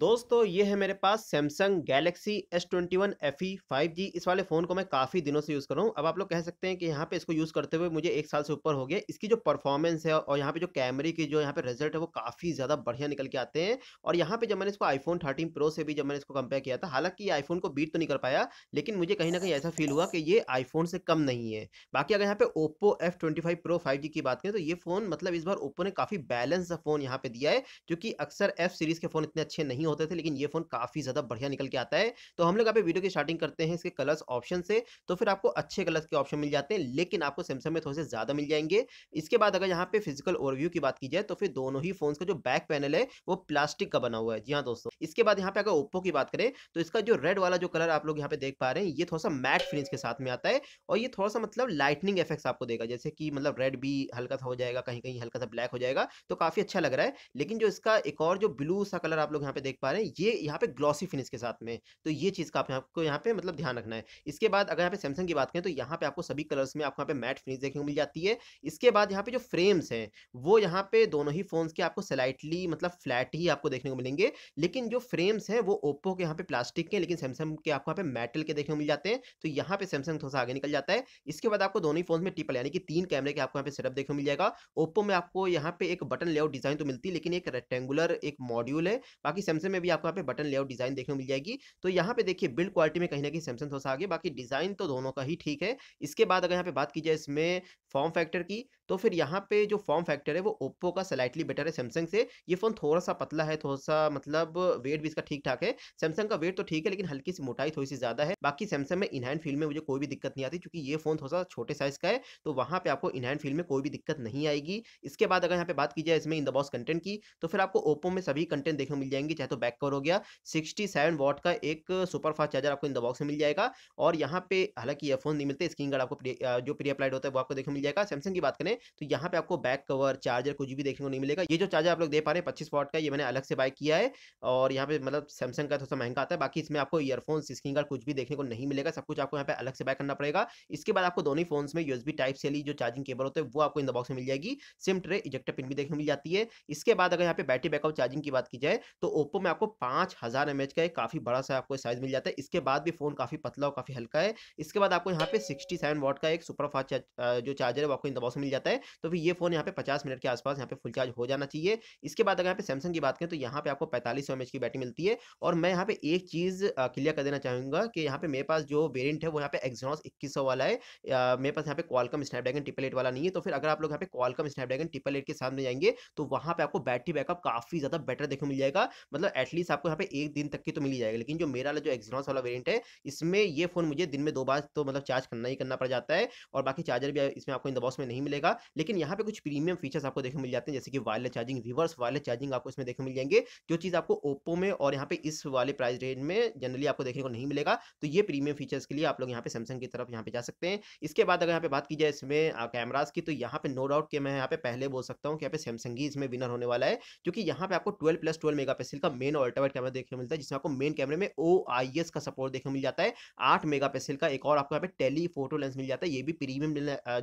दोस्तों ये है मेरे पास Samsung Galaxy S twenty one F E five G इस वाले फ़ोन को मैं काफ़ी दिनों से यूज़ कर रहा हूँ अब आप लोग कह सकते हैं कि यहाँ पे इसको यूज़ करते हुए मुझे एक साल से ऊपर हो गया इसकी जो परफॉर्मेंस है और यहाँ पे जो कैमरे की जो यहाँ पे रिजल्ट है वो काफ़ी ज़्यादा बढ़िया निकल के आते हैं और यहाँ पर जब मैंने इसको आईफोन थर्टीन प्रो से भी जब मैंने इसको कंपेयर किया था हालांकि आईफोन को बीट तो नहीं कर पाया लेकिन मुझे कहीं ना कहीं ऐसा फील हुआ कि ये आईफोन से कम नहीं है बाकी अगर यहाँ पे Oppo F twenty five pro five G की बात करें तो ये फ़ोन मतलब इस बार ओप्पो ने काफ़ी बैलेंस फ़ोन यहाँ पे दिया है क्योंकि अक्सर एफ सीरीज़ के फ़ोन इतने अच्छे नहीं नहीं होते थे लेकिन ये फोन काफी ज्यादा बढ़िया निकल के आता है तो हम लोग यहाँ पे वीडियो की स्टार्टिंग करते हैं इसके कलर्स ऑप्शन से तो फिर आपको अच्छे कलर्स के ऑप्शन मिल जाते हैं लेकिन आपको सैमसंग में थोड़े से ज्यादा मिल जाएंगे इसके बाद अगर यहाँ पे फिजिकल ओवरव्यू की बात की जाए तो फिर दोनों ही फोन का जो बैक पैनल है वो प्लास्टिक का बना हुआ है जी हाँ दोस्तों इसके बाद यहाँ पे अगर ओप्पो की बात करें तो इसका जो रेड वाला जो कलर आप लोग यहाँ पे देख पा रहे हैं ये थोड़ा सा मैट फिनिश के साथ में आता है और ये थोड़ा सा मतलब लाइटनिंग इफेक्ट आपको देगा जैसे कि मतलब रेड भी हल्का सा हो जाएगा कहीं कहीं हल्का सा ब्लैक हो जाएगा तो काफी अच्छा लग रहा है लेकिन जो इसका एक और जो ब्लू सा कलर आप लोग यहाँ पे देख देख पा रहे हैं ये यहाँ पे ग्लॉसी फिनिश के साथ में तो ये चीज़ का आपको यहाँ पे मतलब ध्यान रखना है इसके बाद अगर यहाँ पे सैमसंग की बात करें तो यहाँ पे आपको सभी कलर्स में आपको यहाँ पे मैट फिनिश देखने को मिल जाती है इसके बाद यहाँ पे जो फ्रेम्स हैं वो यहाँ पे दोनों ही फोन्स के आपको स्लाइटली मतलब फ्लैट ही आपको देखने को मिलेंगे लेकिन जो फ्रेम्स हैं वो ओप्पो के यहाँ पे प्लास्टिक के लेकिन सैमसंग के आपको यहाँ पे मेटल के देखने को मिल जाते हैं तो यहाँ पे सैमसंग थोड़ा सा आगे निकल जाता है इसके बाद आपको दोनों ही फोन में टिपल यानी कि तीन कैमरे के आपको यहाँ पे सेटअप देखने को मिल जाएगा ओप्पो में आपको यहाँ पे एक बटन लेआउट डिजाइन तो मिलती है लेकिन एक रेक्टेंगुलर एक मॉड्यूल है बाकी सैमसंग में भी आपको यहाँ पे बटन लेआउट डिजाइन देखने को मिल जाएगी तो यहाँ पे देखिए बिल्ड क्वालिटी में कहीं ना कहीं सैमसंग थोड़ा आगे बाकी डिजाइन तो दोनों का ही ठीक है इसके बाद अगर यहाँ पे बात की जाए इसमें फॉर्म फैक्टर की तो फिर यहाँ पे जो फॉर्म फैक्टर है वो ओप्पो का स्लाइटली बेटर है सैमसंग से ये फोन थोड़ा सा पतला है थोड़ा सा मतलब वेट भी इसका ठीक ठाक है सैमसंग का वेट तो ठीक है लेकिन हल्की सी मोटाई थोड़ी सी ज्यादा है बाकी सैमसंग में इनहैंड फील्ड में मुझे कोई भी दिक्कत नहीं आती क्योंकि ये फोन थोड़ा सा छोटे साइज का है तो वहाँ पे आपको इनहैंड फील्ड में कोई भी दिक्कत नहीं आएगी इसके बाद अगर यहाँ पे बात की जाए इसमें इन द बॉस कंटेंट की तो फिर आपको ओप्पो में सभी कंटेंट देखने मिल जाएंगे तो बैक कवर हो गया 67 वॉट का एक सुपर फास्ट चार्जर आपको इन द बॉक्स में मिल जाएगा और यहाँ पे हालांकि ये फोन नहीं मिलते स्क्रीन गार्ड आपको जो प्री अप्लाइड होता है वो आपको देखने मिल जाएगा सैमसंग की बात करें तो यहाँ पे आपको बैक कवर चार्जर कुछ भी देखने को नहीं मिलेगा ये जो चार्जर आप लोग दे पा रहे हैं पच्चीस वॉट का ये मैंने अलग से बाय किया है और यहाँ पे मतलब सैमसंग का थोड़ा महंगा आता है बाकी इसमें आपको ईयरफोन स्क्रीन गार्ड कुछ भी देखने को नहीं मिलेगा सब कुछ आपको यहाँ पे अलग से बाय करना पड़ेगा इसके बाद आपको दोनों फोन में यूएसबी टाइप से ली जो चार्जिंग केबल होते हैं वो आपको इन द बॉक्स में मिल जाएगी सिम ट्रे इजेक्टर पिन भी देखने मिल जाती है इसके बाद अगर यहाँ पे बैटरी बैकअप चार्जिंग की बात की जाए तो ओप्पो इसको मैं आपको पाँच हज़ार एम का एक काफ़ी बड़ा सा आपको साइज़ मिल जाता है इसके बाद भी फ़ोन काफ़ी पतला और काफ़ी हल्का है इसके बाद आपको यहाँ पे सिक्सटी सेवन वॉट का एक सुपरफास्ट जो चार्जर है वो आपको इन दबाव से मिल जाता है तो फिर ये फ़ोन यहाँ पे पचास मिनट के आसपास यहाँ पे फुल चार्ज हो जाना चाहिए इसके बाद अगर यहाँ पे सैमसंग की बात करें तो यहाँ पे आपको पैंतालीस सौ की बैटरी मिलती है और मैं यहाँ पे एक चीज़ क्लियर कर देना चाहूँगा कि यहाँ पे मेरे पास जो वेरियंट है वो यहाँ पे एक्सनॉस इक्कीस वाला है मेरे पास यहाँ पे क्वालकम स्नैपड्रैगन ट्रिपल एट वाला नहीं है तो फिर अगर आप लोग यहाँ पे क्वालकम स्नैपड्रैगन ट्रिपल एट के सामने जाएंगे तो वहाँ पे आपको बैटरी बैकअप काफ़ी ज़्यादा बेटर देखने मिल जाएगा मतलब तो एटलीस्ट आपको यहाँ पे एक दिन तक की तो मिली ही जाएगा लेकिन जो मेरा वाला जो एक्सनॉस वाला वेरियंट है इसमें ये फोन मुझे दिन में दो बार तो मतलब चार्ज करना ही करना पड़ जाता है और बाकी चार्जर भी इसमें आपको इन द में नहीं मिलेगा लेकिन यहाँ पे कुछ प्रीमियम फीचर्स आपको देखने मिल जाते हैं जैसे कि wireless charging reverse wireless charging आपको इसमें देखने मिल जाएंगे जो चीज़ आपको ओप्पो में और यहाँ पे इस वाले प्राइस रेंज में जनरली आपको देखने को नहीं मिलेगा तो ये प्रीमियम फीचर्स के लिए आप लोग यहाँ पे सैमसंग की तरफ यहाँ पे जा सकते हैं इसके बाद अगर यहाँ पे बात की जाए इसमें कैमराज की तो यहाँ पे नो डाउट कि मैं यहाँ पे पहले बोल सकता हूँ कि यहाँ पे सैमसंग ही इसमें विनर होने वाला है क्योंकि यहाँ पे आपको ट्वेल्व प्लस ट्वेल्व मेगा का मेन और अल्ट्रावाइट कैमरा देखने मिलता है जिसमें आपको मेन कैमरे में ओ का सपोर्ट देखने मिल जाता है आठ मेगा का एक और आपको यहाँ पे टेली फोटो लेंस मिल जाता है ये भी प्रीमियम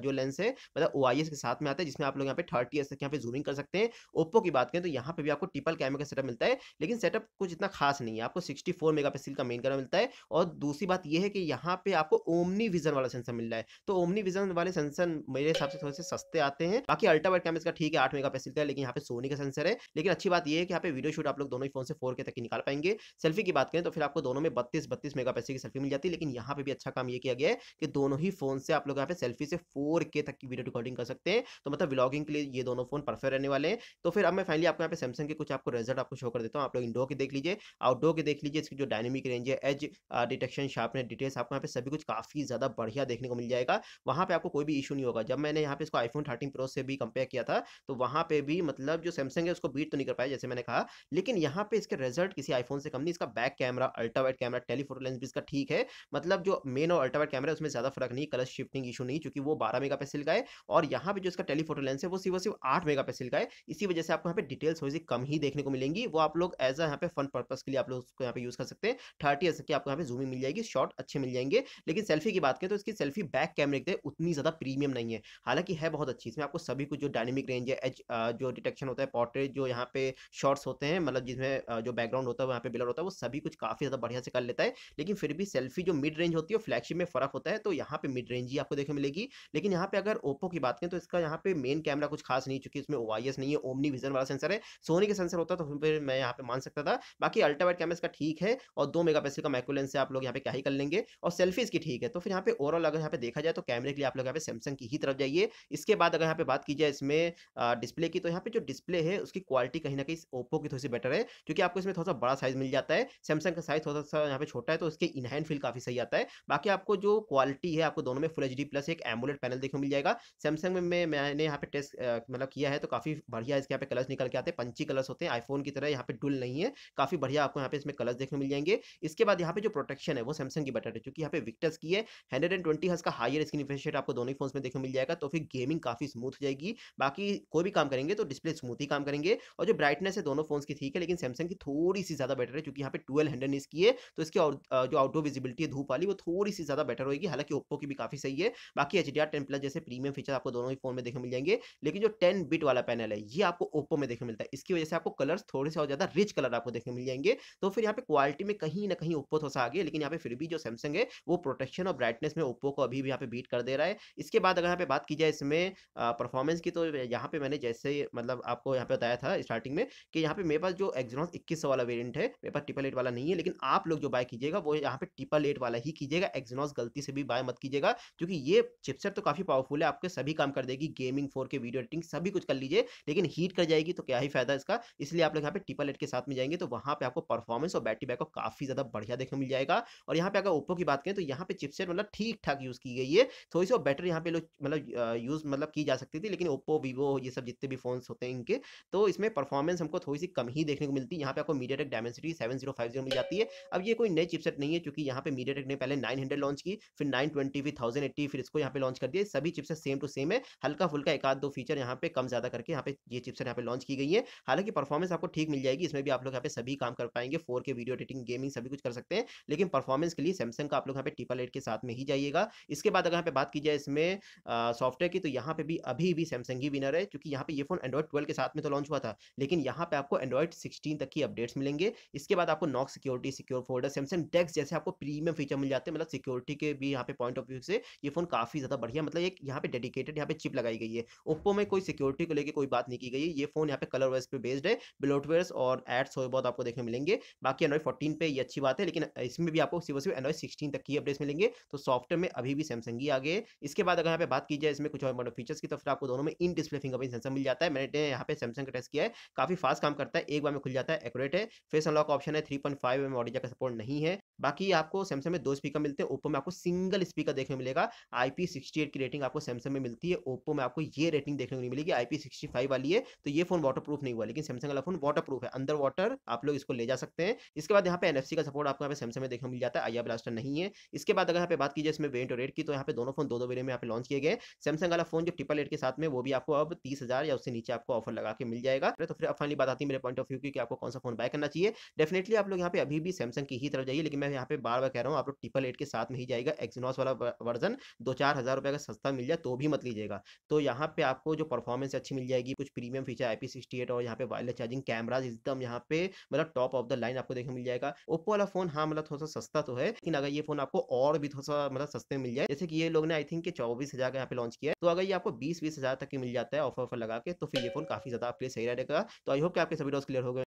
जो लेंस है मतलब ओ के साथ में आता है जिसमें आप लोग यहाँ पे थर्टी एस तक यहाँ पे जूमिंग कर सकते हैं ओप्पो की बात करें तो यहाँ पे भी आपको ट्रिपल कैमरे का सेटअप मिलता है लेकिन सेटअप कुछ इतना खास नहीं है आपको सिक्सटी फोर मेगापिक्सल का मेन कैमरा मिलता है और दूसरी बात यह है कि यहाँ पे आपको ओमनी विजन वाला सेंसर मिल रहा है तो ओमनी विजन वाले सेंसर मेरे हिसाब से थोड़े से सस्ते आते हैं बाकी अल्ट्रावाइट कैमरे का ठीक है आठ मेगा का लेकिन यहाँ पे सोनी का सेंसर है लेकिन अच्छी बात यह है कि यहाँ पे वीडियो शूट आप लोग दोनों ही फोन से फोर के तक ही निकाल पाएंगे सेल्फी की बात करें तो फिर आपको दोनों में बत्तीस बत्तीस मेगा की सेल्फी मिल जाती है लेकिन यहाँ पे भी अच्छा काम ये किया गया है कि दोनों ही फोन से आप लोग यहाँ पे सेल्फी से फोर तक की वीडियो रिकॉर्डिंग कर सकते हैं तो मतलब ब्लॉगिंग के लिए ये दोनों फोन परफेक्ट रहने वाले हैं तो फिर अब मैं फाइनली आपको यहाँ पे सैमसंग के कुछ आपको रिजल्ट आपको शो कर देता हूँ आप लोग इंडोर के देख लीजिए आउटडोर के देख लीजिए इसकी जो डायनेमिक रेंज है एज डिटेक्शन शार्पनेस डिटेल्स आपको यहाँ पे सभी कुछ काफी ज्यादा बढ़िया देखने को मिल जाएगा वहाँ पे आपको कोई भी इशू नहीं होगा जब मैंने यहाँ पे इसको आईफोन थर्टीन प्रो से भी कंपेयर किया था तो वहाँ पे भी मतलब जो सैमसंग है उसको बीट तो नहीं कर पाया जैसे मैंने कहा लेकिन यहाँ पे पे इसके रिजल्ट किसी आईफोन से कम नहीं इसका back camera ultrawide camera telephoto lens भी इसका ठीक है मतलब जो मेन और अल्ट्रावाइट कैमरा है उसमें ज्यादा फर्क नहीं कलर शिफ्टिंग इशू नहीं चूंकि वो बारह मेगा पिक्सल का है और यहाँ पे जो इसका टेलीफोटो लेंस है वो सिर्फ सिर्फ आठ मेगा पिक्सल का है इसी वजह से आपको यहाँ पे डिटेल्स थोड़ी सी कम ही देखने को मिलेंगी वो आप लोग एज अ यहाँ पे फन पर्पज के लिए आप लोग उसको यहाँ पे यूज कर सकते हैं थर्टी एस की आपको यहाँ पे जूमिंग मिल जाएगी शॉट अच्छे मिल जाएंगे लेकिन सेल्फी की बात करें तो इसकी सेल्फी बैक कैमरे के उतनी ज्यादा प्रीमियम नहीं है हालांकि है बहुत अच्छी इसमें आपको सभी कुछ जो डायनेमिक रेंज है एच जो डिटेक्शन होता है पोर्ट्रेट जो यहाँ पे शॉर्ट्स होते हैं मतलब जिसमें जो बैकग्राउंड होता है यहाँ पे बिलर होता है वो सभी कुछ काफी ज्यादा बढ़िया से कर लेता है लेकिन फिर भी सेल्फी जो मिड रेंज होती है फ्लैगशिप में फर्क होता है तो यहाँ पे मिड रेंज ही आपको देखने मिलेगी लेकिन यहाँ पे अगर ओप्पो की बात करें तो इसका यहाँ पे मेन कैमरा कुछ खास नहीं चूंकि उसमें ओ नहीं है ओमनी विजन वाला सेंसर है सोनी का सेंसर होता तो फिर मैं यहाँ पे मान सकता था बाकी अल्ट्रावाइट कैमरा इसका ठीक है और दो मेगा का माइक्रोलेंस से आप लोग यहाँ पे क्या ही कर लेंगे और सेल्फीज की ठीक है तो फिर यहाँ पे ओवरऑल अगर यहाँ पे देखा जाए तो कैमरे के लिए आप लोग यहाँ पे सैमसंग की ही तरफ जाइए इसके बाद अगर यहाँ पे बात की जाए इसमें डिस्प्ले की तो यहाँ पे जो डिस्प्ले है उसकी क्वालिटी कहीं ना कहीं ओप्पो की थोड़ी सी बेटर है क्योंकि आपको इसमें थोड़ा सा बड़ा साइज मिल जाता है सैमसंग का साइज थोड़ा सा यहाँ पे छोटा है तो उसके इनहैंड फील काफी सही आता है बाकी आपको जो क्वालिटी है आपको दोनों में फुल एच प्लस एक एमुलेट पैनल देखने मिल जाएगा सैमसंग में मैंने यहाँ पे टेस्ट मतलब किया है तो काफी बढ़िया इसके यहाँ पे कलर्स निकल के आते हैं पंची कलर्स होते हैं आईफोन की तरह यहाँ पे डुल नहीं है काफी बढ़िया आपको यहाँ पे इसमें कलर्स देखने मिल जाएंगे इसके बाद यहाँ पे जो प्रोटेक्शन है वो सैमसंग की बेटर है क्योंकि यहाँ पे विक्टर्स की है हंड्रेड एंड ट्वेंटी हज का हायर स्क्रीन रिफ्रेश आपको दोनों फोन में देखने मिल जाएगा तो फिर गेमिंग काफी स्मूथ हो जाएगी बाकी कोई भी काम करेंगे तो डिस्प्ले स्मूथ ही काम करेंगे और जो ब्राइटनेस है दोनों फोन की ठीक है लेकिन सैमसंग की थोड़ी सी ज़्यादा बेटर है क्योंकि यहाँ पे ट्वेल्व हंड्रेड इसकी है तो इसकी जो आउटडोर विजिबिलिटी है धूप वाली वो थोड़ी सी ज़्यादा बेटर होगी हालांकि ओप्पो की भी काफ़ी सही है बाकी H D R ten plus जैसे प्रीमियम फीचर आपको दोनों ही फोन में देखने मिल जाएंगे लेकिन जो टेन बिट वाला पैनल है ये आपको ओप्पो में देखने मिलता है इसकी वजह से आपको कलर्स थोड़े से और ज़्यादा रिच कलर आपको देखने मिल जाएंगे तो फिर यहाँ पे क्वालिटी में कहीं ना कहीं ओप्पो थोड़ा सा आगे लेकिन यहाँ पे फिर भी जो सैमसंग है वो प्रोटेक्शन और ब्राइटनेस में ओप्पो को अभी भी यहाँ पे बीट कर दे रहा है इसके बाद अगर यहाँ पे बात की जाए इसमें परफॉर्मेंस की तो यहाँ पे मैंने जैसे मतलब आपको यहाँ पे बताया था स्टार्टिंग में कि यहाँ पे मेरे पास जो एक्जोन ऑलमोस्ट इक्कीस वाला वेरियंट है मेरे पास ट्रिपल एट वाला नहीं है लेकिन आप लोग जो बाय कीजिएगा वो यहाँ पे ट्रिपल एट वाला ही कीजिएगा एक्जनॉस गलती से भी बाय मत कीजिएगा क्योंकि ये चिपसेट तो काफी पावरफुल है आपके सभी काम कर देगी gaming four K video editing सभी कुछ कर लीजिए लेकिन हीट कर जाएगी तो क्या ही फायदा इसका इसलिए आप लोग यहाँ पे ट्रिपल एट के साथ में जाएंगे तो वहाँ पे आपको परफॉर्मेंस और बैटरी बैकअप काफी ज्यादा बढ़िया देखने मिल जाएगा और यहाँ पे अगर ओप्पो की बात करें तो यहाँ पे चिपसेट मतलब ठीक ठाक यूज की गई है थोड़ी सी बेटर यहाँ पे लोग मतलब यूज मतलब की जा सकती थी लेकिन ओप्पो वीवो ये सब जितने भी फोन होते हैं इनके तो इसमें परफॉर्मेंस हमको थोड़ी सी कम ही देखने को मिलती थी यहाँ पे आपको MediaTek Dimensity seven zero five zero मिल जाती है अब ये कोई नई चिपसेट नहीं है क्योंकि यहाँ पे मीडिया टेक ने पहले नाइन हंड्रेड लॉन्च की फिर नाइन ट्वेंटी फिर थाउजेंड एट्टी फिर इसको यहाँ पे लॉन्च कर दिया सभी चिपसेट सेम टू सेम है हल्का फुल्का एक आध दो फीचर यहाँ पे कम ज्यादा करके यहाँ पे ये चिपसेट यहाँ पे लॉन्च की गई है हालांकि परफॉर्मेंस आपको ठीक मिल जाएगी इसमें भी आप लोग यहाँ पे सभी काम कर पाएंगे four K video editing gaming सभी कुछ कर सकते हैं लेकिन परफॉर्मेंस के लिए सैमसंग का आप लोग यहाँ पे टीपल एट के साथ में ही जाइएगा इसके बाद अगर यहाँ पे बात की जाए इसमें सॉफ्टवेयर की तो यहाँ पे भी अभी भी सैमसंग ही विनर है क्योंकि यहाँ पे ये फोन एंड्रॉइड ट्वेल्व के साथ में तो लॉन्च हुआ था लेकिन यहाँ पे आपको एंड्रॉइड सिक्सटीन तक की अपडेट्स मिलेंगे इसके बाद आपको Knox security secure folder Samsung डेस्क जैसे आपको प्रीमियम फीचर मिल जाते हैं मतलब सिक्योरिटी के भी यहाँ पे पॉइंट ऑफ व्यू से ये फोन काफी ज्यादा बढ़िया मतलब एक यहाँ पे डेडिकेटेड यहाँ पे चिप लगाई गई है ओप्पो में कोई सिक्योरिटी को लेकर कोई बात नहीं की गई ये फोन यहाँ पे कलर वाइज पे बेस्ड है बिलोटवेयर्स और एड्स बहुत आपको देखने मिलेंगे बाकी एंड्रॉइड फोर्टीन पे ये अच्छी बात है लेकिन इसमें भी आपको सिर्फ सिर्फ एंड्रॉइड सिक्सटीन तक की अपडेट्स मिलेंगे तो सॉफ्टवेयर में अभी भी सैमसंग ही आगे इसके बाद अगर यहाँ पे बात की जाए इसमें कुछ और फीचर्स की तो फिर आपको दोनों में इन डिस्प्ले फिंगरप्रिंट सेंसर मिल जाता है मैंने यहाँ पे सैमसंग का टेस्ट किया है काफी फास्ट काम करता है एक बार में खुल जाता है है एक्यूरेट है फेस अनलॉक ऑप्शन है three point five M audio jack का सपोर्ट नहीं है बाकी आपको सैमसंग में दो स्पीकर मिलते हैं ओप्पो में आपको सिंगल स्पीकर देखने को मिलेगा आई पी सिक्सटी एट की रेटिंग आपको सैमसंग में मिलती है ओप्पो में आपको ये रेटिंग देखने को नहीं मिलेगी आई पी सिक्सटी फाइव वाली है तो ये फोन वाटर प्रूफ नहीं हुआ लेकिन सैमसंग वाला फोन वाटर प्रूफ है अंदर वाटर आप लोग इसको ले जा सकते हैं इसके बाद यहाँ पे एन का सपोर्ट आपको यहाँ पे सैमसंग में देखने मिल जाता है आइया ब्लास्टर नहीं है इसके बाद अगर यहाँ पे बात की जाए इसमें वेंट और रेट की तो यहाँ पे दोनों फोन दो दो वेरियंट में यहाँ पे लॉन्च किए गए सैमसंग वाला फोन जो ट्रिपल एट के साथ में वो भी आपको अब तीस हजार या उससे नीचे आपको ऑफर लगा के मिल जाएगा तो फिर फाइनली बात आती है मेरे पॉइंट ऑफ व्यू की आपको कौन सा फोन बाय करना चाहिए डेफिनेटली आप लोग यहाँ पे अभी भी सैमसंग की ही तरफ जाइए लेकिन मैं यहाँ पे बार बार कह रहा हूँ आप लोग ट्रिपल एट के साथ में ही जाएगा एक्सिनॉस वाला वर्जन दो चार हज़ार रुपये का सस्ता मिल जाए तो भी मत लीजिएगा तो यहाँ पे आपको जो परफॉर्मेंस अच्छी मिल जाएगी कुछ प्रीमियम फीचर आई पी और यहाँ पे वायरलेस चार्जिंग कैमराज एकदम यहाँ पे मतलब टॉप ऑफ द लाइन आपको देखने मिल जाएगा ओप्पो वाला फोन हाँ मतलब थोड़ा सा सस्ता तो है लेकिन अगर ये फोन आपको और भी थोड़ा सा मतलब सस्ते मिल जाए जैसे कि ये लोग ने आई थिंक चौबीस हज़ार का यहाँ पे लॉन्च किया है तो अगर ये आपको बीस बीस हज़ार तक की मिल जाता है ऑफर ऑफर लगा के तो फिर ये फोन काफ़ी ज़्यादा आपके लिए सही रहेगा तो आई होप कि आपके सभी डॉस क्लियर हो गए